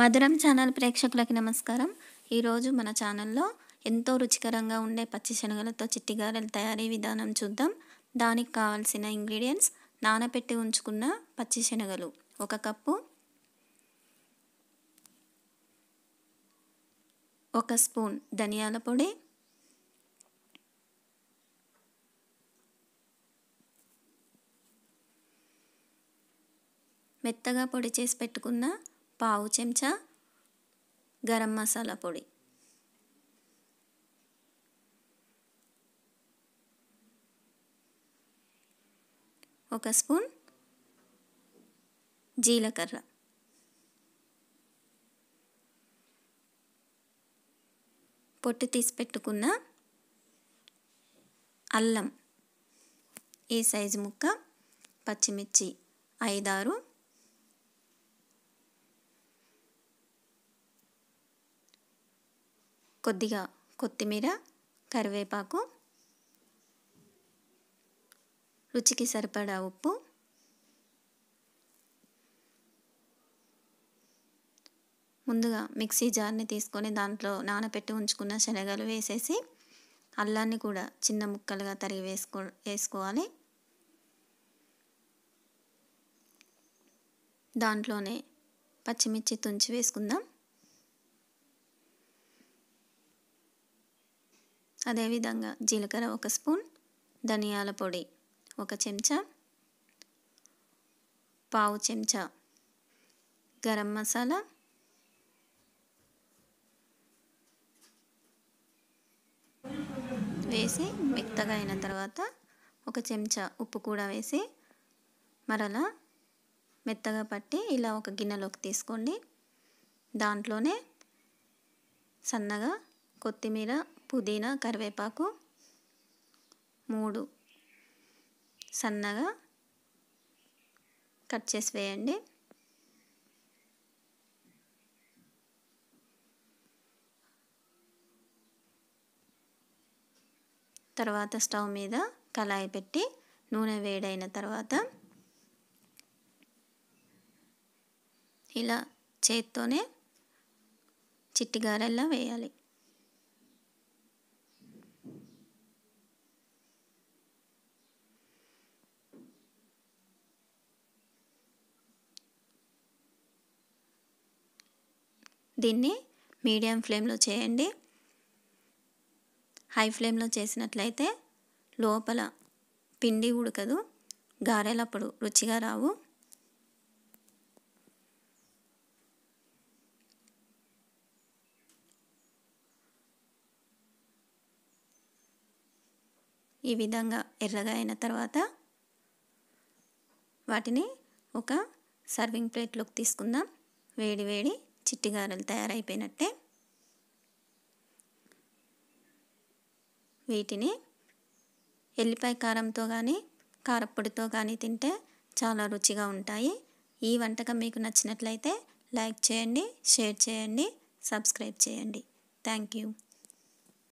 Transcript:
మధురం ఛానల్ ప్రేక్షకులకి నమస్కారం ఈరోజు మన ఛానల్లో ఎంతో రుచికరంగా ఉండే పచ్చి శనగలతో చిట్టిగారెలు తయారీ విధానం చూద్దాం దానికి కావాల్సిన ఇంగ్రీడియంట్స్ నానబెట్టి ఉంచుకున్న పచ్చి శనగలు ఒక కప్పు ఒక స్పూన్ ధనియాల పొడి మెత్తగా పొడి చేసి పెట్టుకున్న పావు చెంచా గరం మసాలా పొడి ఒక స్పూన్ జీలకర్ర పొట్టు తీసి పెట్టుకున్న అల్లం ఈ సైజు ముక్క పచ్చిమిర్చి ఐదారు కొద్దిగా కొత్తిమీర కరివేపాకు రుచికి సరిపడా ఉప్పు ముందుగా మిక్సీ జార్ని తీసుకొని దాంట్లో నానబెట్టి ఉంచుకున్న శనగలు వేసేసి అల్లాన్ని కూడా చిన్న ముక్కలుగా తరిగి వేసుకో వేసుకోవాలి దాంట్లోనే పచ్చిమిర్చి తుంచి వేసుకుందాం అదేవిధంగా జీలకర్ర ఒక స్పూన్ ధనియాల పొడి ఒక చెంచా పావు చెంచా గరం మసాలా వేసి మెత్తగా అయిన తర్వాత ఒక చెంచా ఉప్పు కూడా వేసి మరలా మెత్తగా పట్టి ఇలా ఒక గిన్నెలోకి తీసుకోండి దాంట్లోనే సన్నగా కొత్తిమీర పుదీనా కరివేపాకు మూడు సన్నగా కట్ చేసి వేయండి తర్వాత స్టవ్ మీద కళాయి పెట్టి నూనె వేడైన తర్వాత ఇలా చేత్తోనే చిట్టి వేయాలి దీన్ని మీడియం ఫ్లేమ్లో చేయండి హై ఫ్లేమ్లో చేసినట్లయితే లోపల పిండి ఉడకదు గారెలప్పుడు రుచిగా రావు ఈ విధంగా ఎర్రగా అయిన తర్వాత వాటిని ఒక సర్వింగ్ ప్లేట్లోకి తీసుకుందాం వేడి వేడి చిట్టి గారెలు తయారైపోయినట్టే వీటిని ఎల్లిపాయ కారంతో కానీ కారప్పొడితో కానీ తింటే చాలా రుచిగా ఉంటాయి ఈ వంటకం మీకు నచ్చినట్లయితే లైక్ చేయండి షేర్ చేయండి సబ్స్క్రైబ్ చేయండి థ్యాంక్ యూ